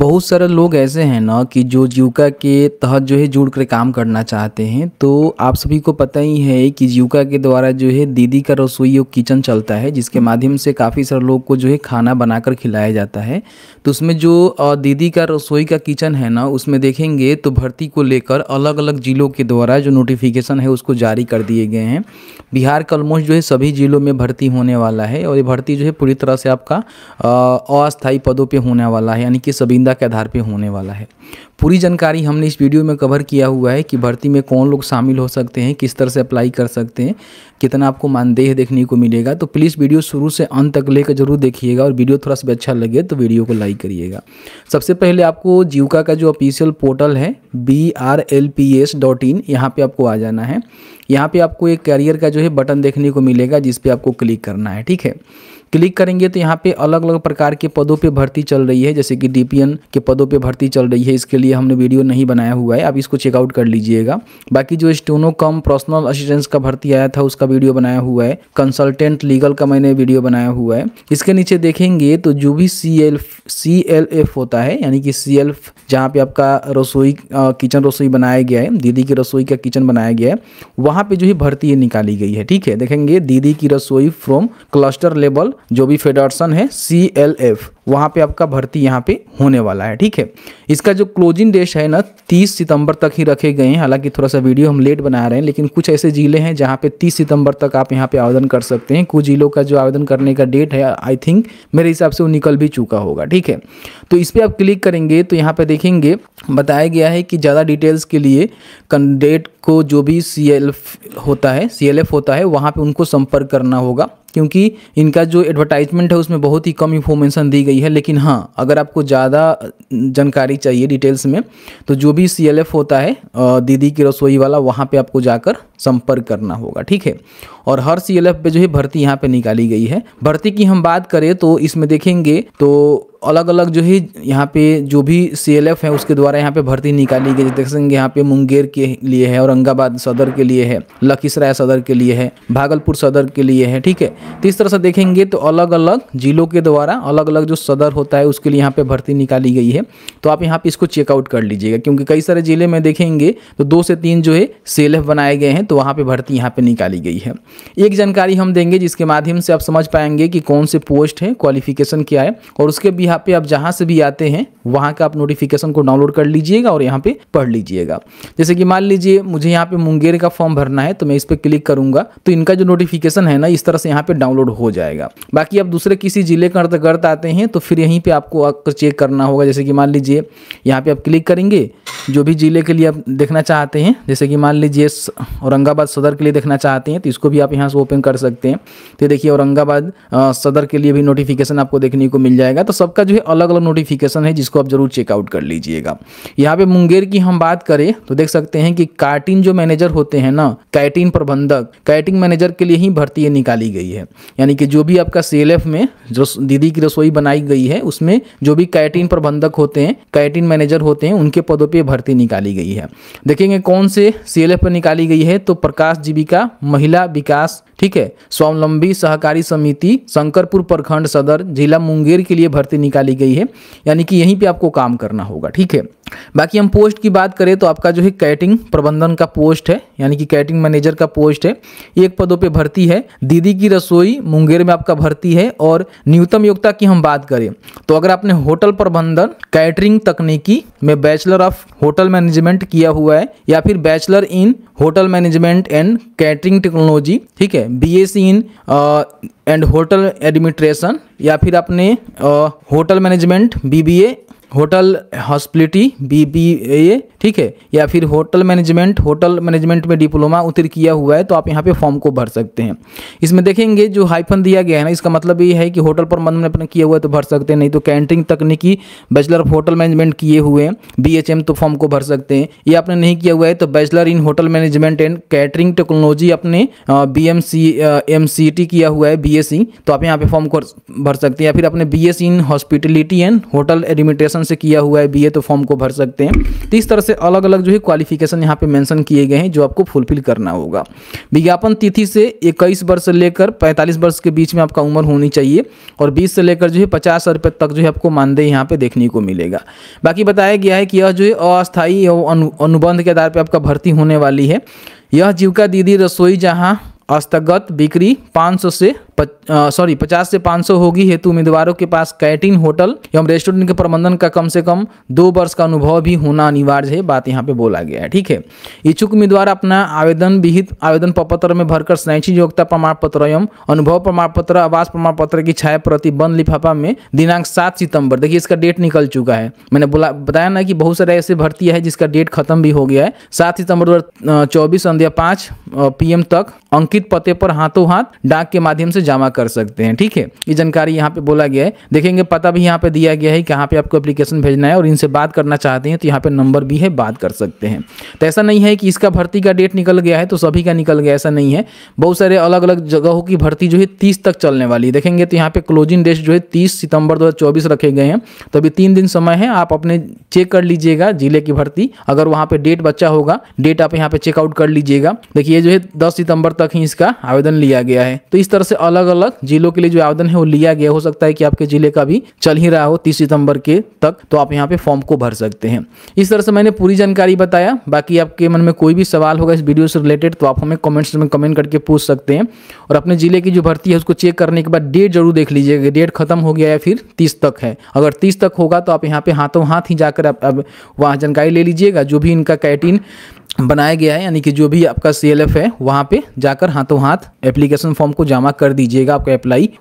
बहुत सारे लोग ऐसे हैं ना कि जो जीविका के तहत जो है जुड़ कर काम करना चाहते हैं तो आप सभी को पता ही है कि जीविका के द्वारा जो है दीदी का रसोई और किचन चलता है जिसके माध्यम से काफ़ी सारे लोग को जो है खाना बनाकर खिलाया जाता है तो उसमें जो दीदी का रसोई का किचन है ना उसमें देखेंगे तो भर्ती को लेकर अलग अलग ज़िलों के द्वारा जो नोटिफिकेशन है उसको जारी कर दिए गए हैं बिहार का ऑलमोस्ट जो है सभी ज़िलों में भर्ती होने वाला है और ये भर्ती जो है पूरी तरह से आपका अस्थायी पदों पर होने वाला है यानी कि सभी निंदा के आधार पर होने वाला है पूरी जानकारी हमने इस वीडियो में कवर किया हुआ है कि भर्ती में कौन लोग शामिल हो सकते हैं किस तरह से अप्लाई कर सकते हैं कितना आपको मानदेह देखने को मिलेगा तो प्लीज़ वीडियो शुरू से अंत तक लेकर जरूर देखिएगा और वीडियो थोड़ा सा अच्छा लगे तो वीडियो को लाइक करिएगा सबसे पहले आपको जीविका का जो ऑफिशियल पोर्टल है B R L P S dot in यहाँ पर आपको आ जाना है यहाँ पर आपको एक कैरियर का जो है बटन देखने को मिलेगा जिस पर आपको क्लिक करना है ठीक है क्लिक करेंगे तो यहाँ पे अलग अलग प्रकार के पदों पे भर्ती चल रही है जैसे कि डीपीएन के पदों पे भर्ती चल रही है इसके लिए हमने वीडियो नहीं बनाया हुआ है आप इसको चेकआउट कर लीजिएगा बाकी जो स्टोनो कम पर्सनल असिस्टेंस का भर्ती आया था उसका वीडियो बनाया हुआ है कंसल्टेंट लीगल का मैंने वीडियो बनाया हुआ है इसके नीचे देखेंगे तो जो भी C L C L F होता है यानी कि सी एल जहाँ पे आपका रसोई किचन रसोई बनाया गया है दीदी की रसोई का किचन बनाया गया है वहाँ पे जो है भर्ती निकाली गई है ठीक है देखेंगे दीदी की रसोई फ्रॉम क्लस्टर लेवल जो भी फेडरेशन है सी एल एफ वहाँ पे आपका भर्ती यहाँ पे होने वाला है ठीक है इसका जो क्लोजिंग डेट है ना 30 सितंबर तक ही रखे गए हैं हालांकि थोड़ा सा वीडियो हम लेट बना रहे हैं लेकिन कुछ ऐसे ज़िले हैं जहाँ पे 30 सितंबर तक आप यहाँ पे आवेदन कर सकते हैं कुछ ज़िलों का जो आवेदन करने का डेट है आई थिंक मेरे हिसाब से वो निकल भी चुका होगा ठीक है तो इस पर आप क्लिक करेंगे तो यहाँ पर देखेंगे बताया गया है कि ज़्यादा डिटेल्स के लिए डेट को जो भी सी होता है सी होता है वहाँ पर उनको संपर्क करना होगा क्योंकि इनका जो एडवर्टाइजमेंट है उसमें बहुत ही कम इन्फॉर्मेशन दी गई है लेकिन हाँ अगर आपको ज़्यादा जानकारी चाहिए डिटेल्स में तो जो भी सी होता है दीदी की रसोई वाला वहाँ पर आपको जाकर संपर्क करना होगा ठीक है और हर सी पे जो है भर्ती यहाँ पर निकाली गई है भर्ती की हम बात करें तो इसमें देखेंगे तो अलग अलग जो ही यहाँ पे जो भी सी है उसके द्वारा यहाँ पे भर्ती निकाली गई सकेंगे यहाँ पे मुंगेर के लिए है औरंगाबाद सदर के लिए है लखीसराय सदर के लिए है भागलपुर सदर के लिए है ठीक है तो इस तरह से देखेंगे तो अलग अलग जिलों के द्वारा अलग अलग जो सदर होता है उसके लिए यहाँ पे भर्ती निकाली गई है तो आप यहाँ पे इसको चेकआउट कर लीजिएगा क्योंकि कई सारे ज़िले में देखेंगे तो दो से तीन जो है सी बनाए गए हैं तो वहाँ पर भर्ती यहाँ पर निकाली गई है एक जानकारी हम देंगे जिसके माध्यम से आप समझ पाएंगे कि कौन से पोस्ट है क्वालिफिकेशन क्या है और उसके बिहार यहाँ पे आप जहाँ से भी आते हैं वहाँ का आप नोटिफिकेशन को डाउनलोड कर लीजिएगा और यहाँ पे पढ़ लीजिएगा जैसे कि मान लीजिए मुझे यहाँ पे मुंगेर का फॉर्म भरना है तो मैं इस पर क्लिक करूँगा तो इनका जो नोटिफिकेशन है ना इस तरह से यहाँ पर डाउनलोड हो जाएगा बाकी आप दूसरे किसी जिले का अंतर्गत आते हैं तो फिर यहीं पर आपको चेक करना होगा जैसे कि मान लीजिए यहाँ पर आप क्लिक करेंगे जो भी जिले के लिए आप देखना चाहते हैं जैसे कि मान लीजिए औरंगाबाद सदर के लिए देखना चाहते हैं तो इसको भी आप यहाँ से ओपन कर सकते हैं तो देखिए औरंगाबाद सदर के लिए भी नोटिफिकेशन आपको देखने को मिल जाएगा तो सबका का जो है अलग अलग नोटिफिकेशन है जिसको आप जरूर चेकआउट कर लीजिएगा यहाँ पे मुंगेर की हम बात करें तो देख सकते हैं कि कार्टिन जो मैनेजर होते हैं ना कैटिन प्रबंधक कैटिंग मैनेजर के लिए ही भर्ती निकाली गई है यानी कि जो भी आपका सी में जो दीदी की रसोई बनाई गई है उसमें जो भी कैटिन प्रबंधक होते हैं कैटिन मैनेजर होते हैं उनके पदों पर भर्ती निकाली गई है देखेंगे कौन से सी पर निकाली गई है तो प्रकाश जीविका महिला विकास ठीक है स्वावलंबी सहकारी समिति शंकरपुर प्रखंड सदर जिला मुंगेर के लिए भर्ती निकाली गई है यानी कि यहीं पर आपको काम करना होगा ठीक है बाकी हम पोस्ट की बात करें तो आपका जो है कैटिंग प्रबंधन का पोस्ट है यानी कि कैटिंग मैनेजर का पोस्ट है एक पदों पे भर्ती है दीदी की रसोई मुंगेर में आपका भर्ती है और न्यूनतम योग्यता की हम बात करें तो अगर आपने होटल प्रबंधन कैटरिंग तकनीकी में बैचलर ऑफ होटल मैनेजमेंट किया हुआ है या फिर bachelor in hotel management and catering technology ठीक है B S in and hotel administration या फिर आपने hotel management B B A hotel hospitality B B A ठीक है या फिर होटल मैनेजमेंट होटल मैनेजमेंट में डिप्लोमा उत्तीर्ण किया हुआ है तो आप यहाँ पे फॉर्म को भर सकते हैं इसमें देखेंगे जो हाइफन दिया गया है ना इसका मतलब ये है कि होटल प्रबंधन में अपना किया हुआ है तो भर सकते हैं नहीं तो कैंटरिंग तकनीकी बैचलर ऑफ होटल मैनेजमेंट किए हुए बी एच एम तो फॉर्म को भर सकते हैं ये आपने नहीं किया हुआ है तो bachelor in hotel management and catering technology अपने B M C M C T किया हुआ है बी एस सी तो आप यहाँ पे फॉर्म को भर सकते हैं या फिर अपने B S in hospitality and hotel administration से किया हुआ है बी ए तो फॉर्म को भर सकते हैं तो इस तरह से से अलग अलग जो है क्वालिफिकेशन यहाँ पे मेंशन किए गए हैं जो आपको फुलफिल करना होगा विज्ञापन तिथि से इक्कीस वर्ष से लेकर पैंतालीस वर्ष के बीच में आपका उम्र होनी चाहिए और बीस से लेकर जो है पचास रुपये तक जो है आपको मानदेय यहाँ पे देखने को मिलेगा बाकी बताया गया है कि यह जो है अस्थायी अनुबंध के आधार पर आपका भर्ती होने वाली है यह जीविका दीदी रसोई जहाँ अस्तगत बिक्री 500 से सॉरी पचास से पांच सौ होगी हेतु उम्मीदवारों के पास कैटिन होटल एवं रेस्टोरेंट के प्रबंधन का कम से कम दो वर्ष का अनुभव भी होना अनिवार्य है बात यहाँ पे बोला गया है ठीक है इच्छुक उम्मीदवार अपना आवेदन विहित आवेदन पत्र में भरकर शैक्षिक योग्यता प्रमाण पत्र एवं अनुभव प्रमाण पत्र आवास प्रमाण पत्र की छाया बंद लिफाफा में दिनांक सात सितंबर देखिए इसका डेट निकल चुका है मैंने बोला बताया ना कि बहुत सारे ऐसे भर्ती है जिसका डेट खत्म भी हो गया है सात सितंबर दो संध्या पांच पीएम तक अंकित पते पर हाथों हाथ डाक के माध्यम से जमा कर सकते हैं ठीक है ये जानकारी यहाँ पे बोला गया है देखेंगे पता भी यहाँ पे दिया गया है कहाँ पे आपको एप्लीकेशन भेजना है और इनसे बात करना चाहते हैं तो यहाँ पे नंबर भी है बात कर सकते हैं तो ऐसा नहीं है कि इसका भर्ती का डेट निकल गया है तो सभी का निकल गया ऐसा नहीं है बहुत सारे अलग अलग जगहों की भर्ती जो है तीस तक चलने वाली है देखेंगे तो यहाँ पे क्लोजिंग डेट जो है तीस सितंबर दो रखे गए हैं तो अभी तीन दिन समय है आप अपने चेक कर लीजिएगा जिले की भर्ती अगर वहाँ पे डेट बच्चा होगा डेट आप यहाँ पे चेकआउट कर लीजिएगा देखिए जो है दस सितंबर तक ही इसका आवेदन लिया गया है तो इस तरह से अलग अलग अलग जिलों के लिए जो आवेदन है वो लिया गया हो सकता है कि आपके जिले का भी चल ही रहा हो तीस सितंबर के तक तो आप यहाँ पे फॉर्म को भर सकते हैं इस तरह से मैंने पूरी जानकारी बताया बाकी आपके मन में कोई भी सवाल होगा इस वीडियो से रिलेटेड तो आप हमें कमेंट्स में कमेंट करके पूछ सकते हैं और अपने जिले की जो भर्ती है उसको चेक करने के बाद डेट जरूर देख लीजिएगा डेट खत्म हो गया या फिर तीस तक है अगर तीस तक होगा तो आप यहाँ पे हाथों हाथ ही जाकर आप वहाँ जानकारी ले लीजिएगा जो भी इनका कैटीन बनाया गया है यानी कि जो भी आपका सी है वहाँ पे जाकर हाथों हाथ एप्लीकेशन फॉर्म को जमा कर दीजिएगा आपका अप्लाई